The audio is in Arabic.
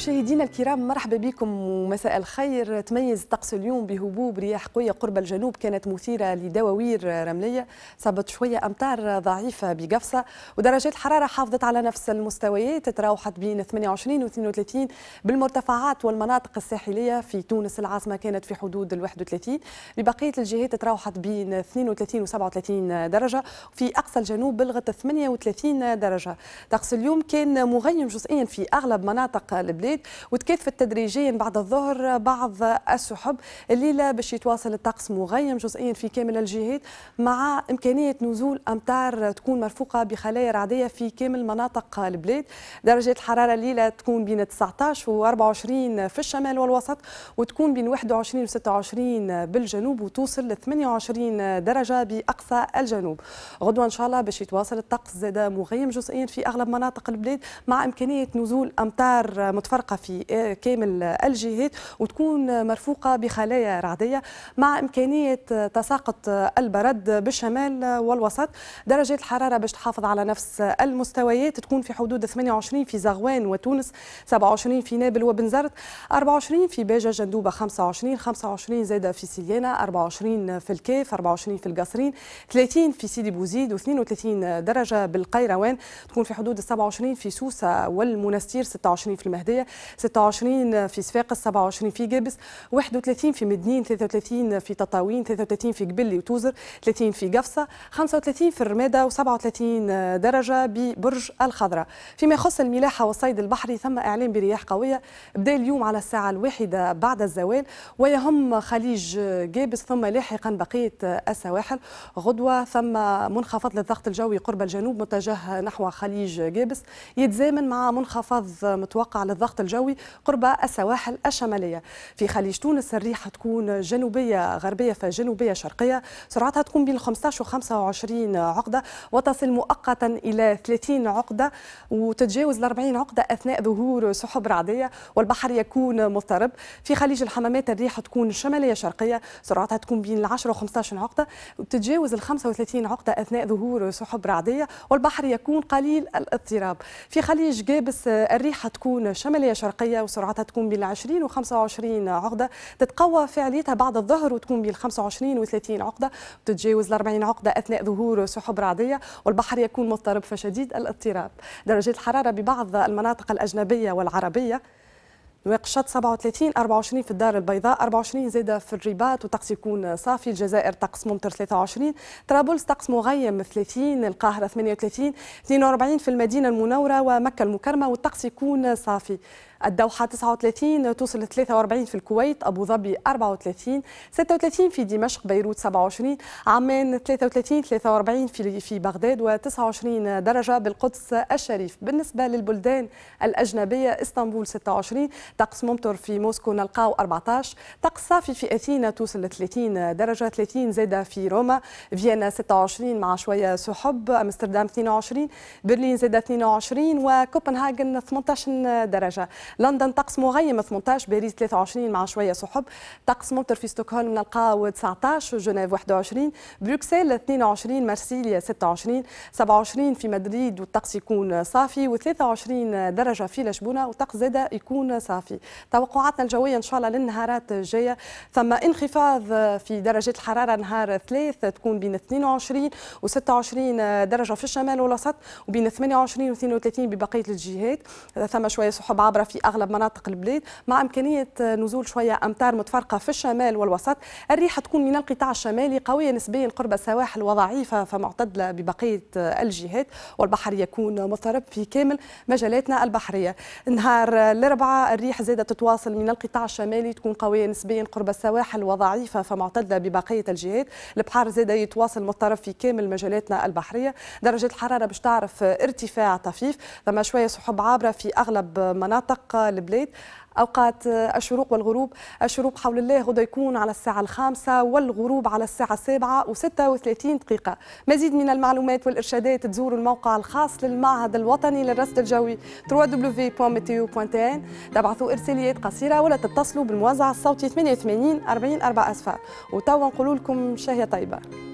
مشاهدينا الكرام مرحبا بكم ومساء الخير تميز طقس اليوم بهبوب رياح قوية قرب الجنوب كانت مثيرة لدواوير رملية صابت شوية أمطار ضعيفة بقفصة ودرجات الحرارة حافظت على نفس المستويات تراوحت بين 28 و 32 بالمرتفعات والمناطق الساحلية في تونس العاصمة كانت في حدود ال 31 ببقية الجهات تراوحت بين 32 و 37 درجة في أقصى الجنوب بلغت 38 درجة طقس اليوم كان مغيم جزئيا في أغلب مناطق البلاد الجديد وتكثف تدريجيا بعد الظهر بعض السحب الليله باش يتواصل الطقس مغيم جزئيا في كامل الجهات مع امكانيه نزول امتار تكون مرفوقه بخلايا رعديه في كامل مناطق البلاد درجات الحراره الليله تكون بين 19 و 24 في الشمال والوسط وتكون بين 21 و 26 بالجنوب وتوصل ل 28 درجه باقصى الجنوب غدوه ان شاء الله باش يتواصل الطقس زاد مغيم جزئيا في اغلب مناطق البلاد مع امكانيه نزول امتار متفرقه متفرقه في كامل الجهات وتكون مرفوقه بخلايا رعديه مع امكانيه تساقط البرد بالشمال والوسط درجات الحراره باش تحافظ على نفس المستويات تكون في حدود 28 في زغوان وتونس 27 في نابل وبنزرت 24 في باجة جندوبة 25 25 زادة في سيليانا 24 في الكيف 24 في القصرين 30 في سيدي بوزيد و32 درجة بالقيروان تكون في حدود 27 في سوسة والمنستير 26 في المهدية الجمهوريه 26 في صفاقس 27 في جابس 31 في مدنين 33 في تطاوين 33 في قبلي وتوزر 30 في قفصه 35 في الرماده و37 درجه ببرج الخضراء فيما يخص الملاحه والصيد البحري ثم اعلان برياح قويه بدا اليوم على الساعه الواحده بعد الزوال ويهم خليج جابس ثم لاحقا بقيه السواحل غدوه ثم منخفض للضغط الجوي قرب الجنوب متجه نحو خليج جابس يتزامن مع منخفض متوقع للضغط الضغط الجوي قرب السواحل الشمالية في خليج تونس الريح تكون جنوبية غربية فجنوبية شرقية سرعتها تكون بين 15 و 25 عقدة وتصل مؤقتا إلى 30 عقدة وتتجاوز ال 40 عقدة أثناء ظهور سحب رعدية والبحر يكون مضطرب في خليج الحمامات الريح تكون شمالية شرقية سرعتها تكون بين 10 و 15 عقدة وتتجاوز ال 35 عقدة أثناء ظهور سحب رعدية والبحر يكون قليل الاضطراب في خليج جابس الريح تكون شمالية جاليه شرقيه وسرعتها تكون بين 20 و25 عقده تتقوى فعاليتها بعد الظهر وتكون بين 25 و30 عقده وتتجاوز ال 40 عقده اثناء ظهور سحب رعديه والبحر يكون مضطرب فشديد الاضطراب درجات الحراره ببعض المناطق الاجنبيه والعربيه نواقشات 37 24 في الدار البيضاء 24 زادة في الرباط وطقس يكون صافي الجزائر طقس ممطر 23 طرابلس طقس مغيم 30 القاهرة 38 42 في المدينة المنورة ومكة المكرمة والطقس يكون صافي الدوحة 39 توصل 43 في الكويت أبو ظبي 34 36 في دمشق بيروت 27 عمان 33 43 في في بغداد و29 درجة بالقدس الشريف بالنسبة للبلدان الأجنبية اسطنبول 26 طقس ممطر في موسكو نلقاو 14 طقس صافي في أثينا توصل 30 درجة 30 زادة في روما فيينا 26 مع شوية سحب أمستردام 22 برلين زادة 22 وكوبنهاجن 18 درجة لندن طقس مغيم 18 باريس 23 مع شويه سحب طقس ممطر في ستوكهولم نلقاو 19 جنيف 21 بروكسل 22 مارسيليا 26 27 في مدريد والطقس يكون صافي و23 درجه في لشبونه والطقس زاده يكون صافي توقعاتنا الجويه ان شاء الله للنهارات الجايه ثم انخفاض في درجات الحراره نهار ثلاث تكون بين 22 و 26 درجه في الشمال والوسط وبين 28 و 32 ببقيه الجهات ثم شويه سحب عابره في اغلب مناطق البلاد مع امكانيه نزول شويه امطار متفرقه في الشمال والوسط الريح تكون من القطاع الشمالي قويه نسبيا قرب السواحل وضعيفه فمعتدله ببقيه الجهات والبحر يكون مضطرب في كامل مجالاتنا البحريه نهار الاربعاء الريح زاده تتواصل من القطاع الشمالي تكون قويه نسبيا قرب السواحل وضعيفه فمعتدله ببقيه الجهات البحر زاده يتواصل مضطرب في كامل مجالاتنا البحريه درجه الحراره باش تعرف ارتفاع طفيف ثم شويه سحب عابره في اغلب مناطق تبقى البلاد أوقات الشروق والغروب الشروق حول الله غدا يكون على الساعة الخامسة والغروب على الساعة السابعة وستة وثلاثين دقيقة مزيد من المعلومات والإرشادات تزوروا الموقع الخاص للمعهد الوطني للرصد الجوي www.meteo.in تبعثوا إرساليات قصيرة ولا تتصلوا بالموزع الصوتي 88 40 4 أسفار وتوا نقول لكم شهية طيبة